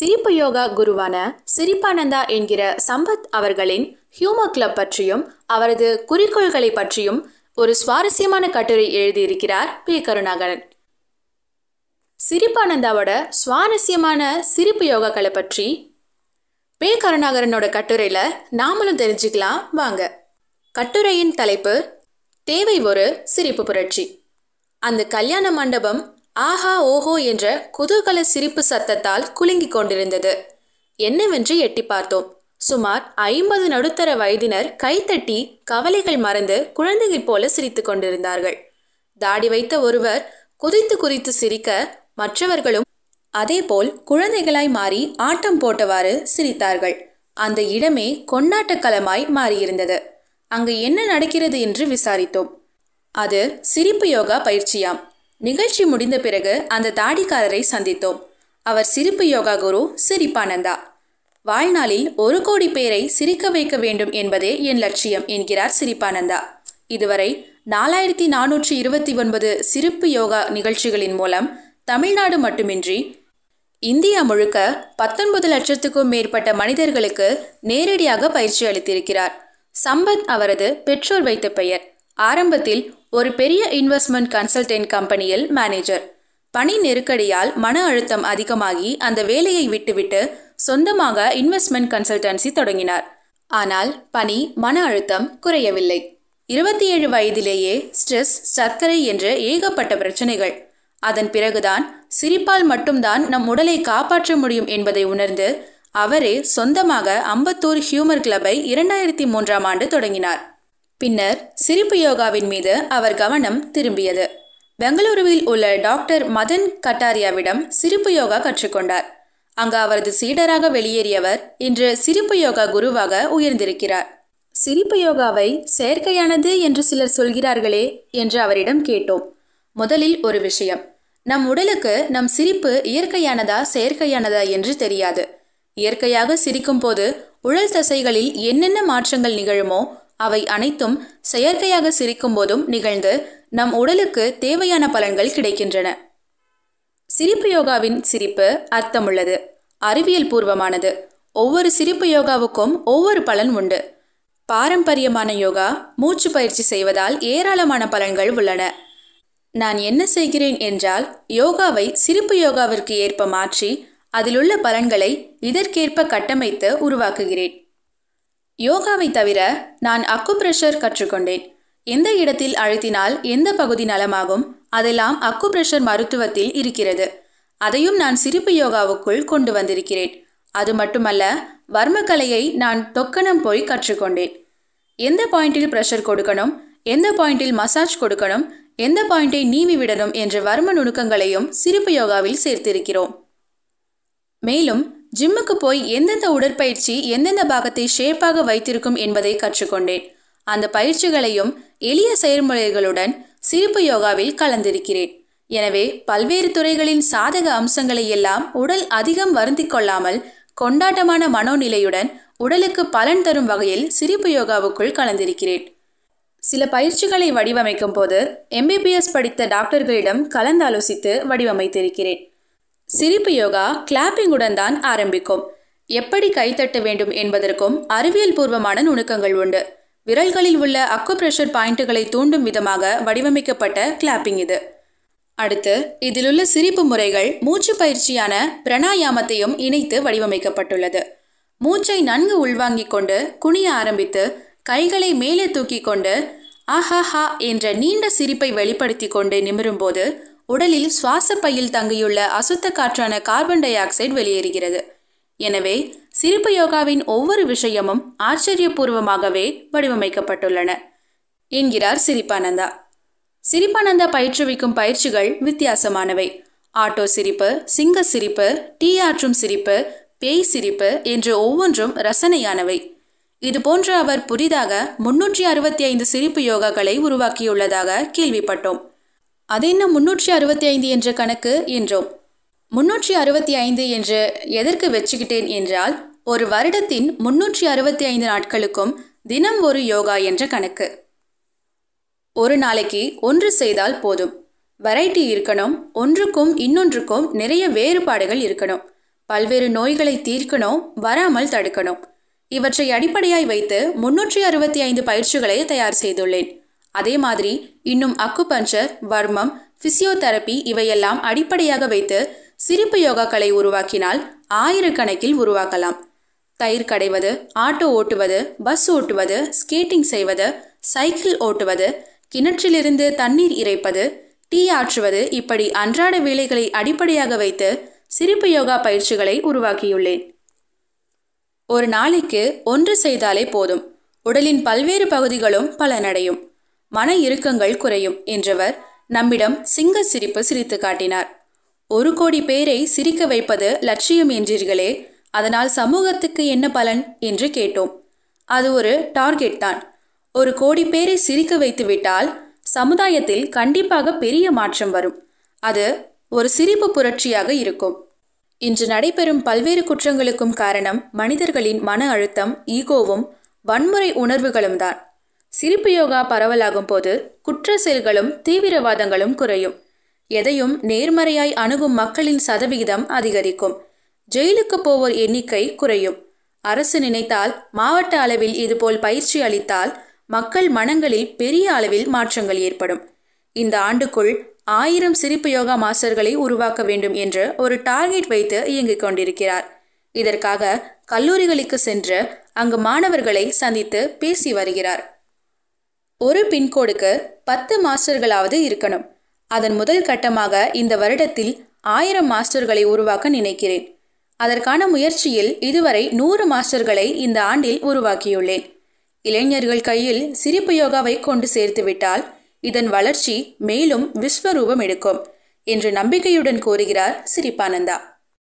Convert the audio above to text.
சிரிப்பு யோகா குருவான சிரிப்பானந்தா என்கிற சம்பத் அவர்களின் ஹியூமர் கிளப் பற்றியும் அவரது குறிக்கோள்களை பற்றியும் ஒரு சுவாரஸ்யமான கட்டுரை எழுதியிருக்கிறார் பி கருணாகரன் சிரிப்பானந்தாவோட சுவாரஸ்யமான சிரிப்பு யோகாக்களை பற்றி பே கருணாகரனோட கட்டுரையில் நாமளும் தெரிஞ்சுக்கலாம் வாங்க கட்டுரையின் தலைப்பு தேவை ஒரு சிரிப்பு புரட்சி அந்த கல்யாண மண்டபம் ஆஹா ஓஹோ என்ற குதூகல சிரிப்பு சத்தத்தால் குலுங்கிக் கொண்டிருந்தது என்னவென்று எட்டி பார்த்தோம் சுமார் ஐம்பது நடுத்தர வயதினர் கைத்தட்டி கவலைகள் மறந்து குழந்தைகள் போல சிரித்து கொண்டிருந்தார்கள் தாடி வைத்த ஒருவர் குதித்து குதித்து சிரிக்க மற்றவர்களும் அதேபோல் குழந்தைகளாய் மாறி ஆட்டம் போட்டவாறு சிரித்தார்கள் அந்த இடமே களமாய் மாறியிருந்தது அங்கு என்ன நடக்கிறது என்று விசாரித்தோம் அது சிரிப்பு யோகா பயிற்சியாம் நிகழ்ச்சி முடிந்த பிறகு அந்த தாடிக்காரரை சந்தித்தோம் அவர் சிரிப்பு யோகா குரு சிரிப்பானந்தா வாழ்நாளில் ஒரு கோடி பேரை சிரிக்க வைக்க வேண்டும் என்பதே என் லட்சியம் என்கிறார் சிரிப்பானந்தா இதுவரை நாலாயிரத்தி நானூற்றி இருபத்தி ஒன்பது சிரிப்பு யோகா நிகழ்ச்சிகளின் மூலம் தமிழ்நாடு மட்டுமின்றி இந்தியா முழுக்க பத்தொன்பது லட்சத்துக்கும் மேற்பட்ட மனிதர்களுக்கு நேரடியாக பயிற்சி அளித்திருக்கிறார் சம்பத் அவரது பெற்றோர் வைத்த பெயர் ஆரம்பத்தில் ஒரு பெரிய இன்வெஸ்ட்மெண்ட் கன்சல்டன்ட் கம்பெனியில் மேனேஜர் பணி நெருக்கடியால் மன அழுத்தம் அதிகமாகி அந்த வேலையை விட்டுவிட்டு சொந்தமாக இன்வெஸ்ட்மெண்ட் கன்சல்டன்சி தொடங்கினார் ஆனால் பணி மன அழுத்தம் குறையவில்லை இருபத்தி ஏழு வயதிலேயே ஸ்ட்ரெஸ் சர்க்கரை என்று ஏகப்பட்ட பிரச்சனைகள் அதன் பிறகுதான் சிரிப்பால் மட்டும்தான் நம் உடலை காப்பாற்ற முடியும் என்பதை உணர்ந்து அவரே சொந்தமாக அம்பத்தூர் ஹியூமர் கிளப்பை இரண்டாயிரத்தி மூன்றாம் ஆண்டு தொடங்கினார் பின்னர் சிரிப்பு யோகாவின் மீது அவர் கவனம் திரும்பியது பெங்களூருவில் உள்ள டாக்டர் மதன் கட்டாரியாவிடம் சிரிப்பு யோகா கற்றுக்கொண்டார் அங்கு அவரது சீடராக வெளியேறியவர் இன்று சிரிப்பு யோகா குருவாக உயர்ந்திருக்கிறார் சிரிப்பு யோகாவை செயற்கையானது என்று சிலர் சொல்கிறார்களே என்று அவரிடம் கேட்டோம் முதலில் ஒரு விஷயம் நம் உடலுக்கு நம் சிரிப்பு இயற்கையானதா செயற்கையானதா என்று தெரியாது இயற்கையாக சிரிக்கும் போது உடல் தசைகளில் என்னென்ன மாற்றங்கள் நிகழுமோ அவை அனைத்தும் செயற்கையாக சிரிக்கும் போதும் நிகழ்ந்து நம் உடலுக்கு தேவையான பலன்கள் கிடைக்கின்றன சிரிப்பு யோகாவின் சிரிப்பு அர்த்தமுள்ளது அறிவியல் பூர்வமானது ஒவ்வொரு சிரிப்பு யோகாவுக்கும் ஒவ்வொரு பலன் உண்டு பாரம்பரியமான யோகா மூச்சு பயிற்சி செய்வதால் ஏராளமான பலன்கள் உள்ளன நான் என்ன செய்கிறேன் என்றால் யோகாவை சிரிப்பு யோகாவிற்கு ஏற்ப மாற்றி அதிலுள்ள பலன்களை இதற்கேற்ப கட்டமைத்து உருவாக்குகிறேன் யோகாவை தவிர நான் அக்குப்ரெஷர் கற்றுக்கொண்டேன் எந்த இடத்தில் அழுத்தினால் எந்த பகுதி நலமாகும் அதெல்லாம் அக்குப்ரெஷர் மருத்துவத்தில் இருக்கிறது அதையும் நான் சிரிப்பு யோகாவுக்குள் கொண்டு வந்திருக்கிறேன் அது மட்டுமல்ல வர்மக்கலையை நான் தொக்கணம் போய் கற்றுக்கொண்டேன் எந்த பாயிண்டில் ப்ரெஷர் கொடுக்கணும் எந்த பாயிண்டில் மசாஜ் கொடுக்கணும் எந்த பாயிண்டை நீவி விடணும் என்ற வர்ம நுணுக்கங்களையும் சிரிப்பு யோகாவில் சேர்த்திருக்கிறோம் மேலும் ஜிம்முக்கு போய் எந்தெந்த உடற்பயிற்சி எந்தெந்த பாகத்தை ஷேப்பாக வைத்திருக்கும் என்பதை கற்றுக்கொண்டேன் அந்த பயிற்சிகளையும் எளிய செயல்முறைகளுடன் சிரிப்பு யோகாவில் கலந்திருக்கிறேன் எனவே பல்வேறு துறைகளின் சாதக அம்சங்களை எல்லாம் உடல் அதிகம் வருந்தி கொள்ளாமல் கொண்டாட்டமான மனோநிலையுடன் உடலுக்கு பலன் தரும் வகையில் சிரிப்பு யோகாவுக்குள் கலந்திருக்கிறேன் சில பயிற்சிகளை வடிவமைக்கும் போது எம்பிபிஎஸ் படித்த டாக்டர்களிடம் கலந்தாலோசித்து வடிவமைத்திருக்கிறேன் சிரிப்பு யோகா கிளாப்பிங்குடன் தான் ஆரம்பிக்கும் எப்படி கைத்தட்ட வேண்டும் என்பதற்கும் அறிவியல் பூர்வமான நுணுக்கங்கள் உண்டு விரல்களில் உள்ள பிரஷர் பாயிண்ட்டுகளை தூண்டும் விதமாக வடிவமைக்கப்பட்ட கிளாப்பிங் இது அடுத்து இதிலுள்ள சிரிப்பு முறைகள் மூச்சு பயிற்சியான பிரணாயாமத்தையும் இணைத்து வடிவமைக்கப்பட்டுள்ளது மூச்சை நன்கு உள்வாங்கிக் கொண்டு குனிய ஆரம்பித்து கைகளை மேலே தூக்கி கொண்டு ஆஹா ஹா என்ற நீண்ட சிரிப்பை வெளிப்படுத்தி கொண்டு நிமிரும்போது உடலில் சுவாச பையில் தங்கியுள்ள அசுத்த காற்றான கார்பன் டை ஆக்சைடு வெளியேறுகிறது எனவே சிரிப்பு யோகாவின் ஒவ்வொரு விஷயமும் ஆச்சரியபூர்வமாகவே வடிவமைக்கப்பட்டுள்ளன என்கிறார் சிரிப்பானந்தா சிரிப்பானந்தா பயிற்றுவிக்கும் பயிற்சிகள் வித்தியாசமானவை ஆட்டோ சிரிப்பு சிங்க சிரிப்பு டீ ஆற்றும் சிரிப்பு பேய் சிரிப்பு என்று ஒவ்வொன்றும் ரசனையானவை இதுபோன்று அவர் புதிதாக முன்னூற்றி அறுபத்தி ஐந்து சிரிப்பு யோகாக்களை உருவாக்கியுள்ளதாக கேள்விப்பட்டோம் அது என்ன முன்னூற்றி அறுபத்தி ஐந்து என்ற கணக்கு என்றோம் முன்னூற்றி அறுபத்தி ஐந்து என்று எதற்கு வச்சுக்கிட்டேன் என்றால் ஒரு வருடத்தின் முன்னூற்றி அறுபத்தி ஐந்து நாட்களுக்கும் தினம் ஒரு யோகா என்ற கணக்கு ஒரு நாளைக்கு ஒன்று செய்தால் போதும் வெரைட்டி இருக்கணும் ஒன்றுக்கும் இன்னொன்றுக்கும் நிறைய வேறுபாடுகள் இருக்கணும் பல்வேறு நோய்களை தீர்க்கணும் வராமல் தடுக்கணும் இவற்றை அடிப்படையாய் வைத்து முன்னூற்றி அறுபத்தி ஐந்து பயிற்சிகளை தயார் செய்துள்ளேன் அதே மாதிரி இன்னும் அக்குபஞ்சர் வர்மம் பிசியோதெரப்பி இவையெல்லாம் அடிப்படையாக வைத்து சிரிப்பு யோகாக்களை உருவாக்கினால் ஆயிரக்கணக்கில் உருவாக்கலாம் தயிர் கடைவது ஆட்டோ ஓட்டுவது பஸ் ஓட்டுவது ஸ்கேட்டிங் செய்வது சைக்கிள் ஓட்டுவது கிணற்றிலிருந்து தண்ணீர் இறைப்பது டீ ஆற்றுவது இப்படி அன்றாட வேலைகளை அடிப்படையாக வைத்து சிரிப்பு யோகா பயிற்சிகளை உருவாக்கியுள்ளேன் ஒரு நாளைக்கு ஒன்று செய்தாலே போதும் உடலின் பல்வேறு பகுதிகளும் பலனடையும் மன இறுக்கங்கள் குறையும் என்றவர் நம்மிடம் சிங்க சிரிப்பு சிரித்து காட்டினார் ஒரு கோடி பேரை சிரிக்க வைப்பது லட்சியம் என்றீர்களே அதனால் சமூகத்துக்கு என்ன பலன் என்று கேட்டோம் அது ஒரு டார்கெட் தான் ஒரு கோடி பேரை சிரிக்க வைத்துவிட்டால் சமுதாயத்தில் கண்டிப்பாக பெரிய மாற்றம் வரும் அது ஒரு சிரிப்பு புரட்சியாக இருக்கும் இன்று நடைபெறும் பல்வேறு குற்றங்களுக்கும் காரணம் மனிதர்களின் மன அழுத்தம் ஈகோவும் வன்முறை உணர்வுகளும் தான் சிரிப்பு யோகா பரவலாகும் போது குற்ற செயல்களும் தீவிரவாதங்களும் குறையும் எதையும் நேர்மறையாய் அணுகும் மக்களின் சதவிகிதம் அதிகரிக்கும் ஜெயிலுக்கு போவோர் எண்ணிக்கை குறையும் அரசு நினைத்தால் மாவட்ட அளவில் இதுபோல் பயிற்சி அளித்தால் மக்கள் மனங்களில் பெரிய அளவில் மாற்றங்கள் ஏற்படும் இந்த ஆண்டுக்குள் ஆயிரம் சிரிப்பு யோகா மாஸ்டர்களை உருவாக்க வேண்டும் என்று ஒரு டார்கெட் வைத்து இயங்கிக் கொண்டிருக்கிறார் இதற்காக கல்லூரிகளுக்கு சென்று அங்கு மாணவர்களை சந்தித்து பேசி வருகிறார் ஒரு பின்கோடுக்கு பத்து மாஸ்டர்களாவது இருக்கணும் அதன் முதல் கட்டமாக இந்த வருடத்தில் ஆயிரம் மாஸ்டர்களை உருவாக்க நினைக்கிறேன் அதற்கான முயற்சியில் இதுவரை நூறு மாஸ்டர்களை இந்த ஆண்டில் உருவாக்கியுள்ளேன் இளைஞர்கள் கையில் சிரிப்பு யோகாவை கொண்டு சேர்த்துவிட்டால் இதன் வளர்ச்சி மேலும் விஸ்வரூபம் எடுக்கும் என்று நம்பிக்கையுடன் கூறுகிறார் சிரிப்பானந்தா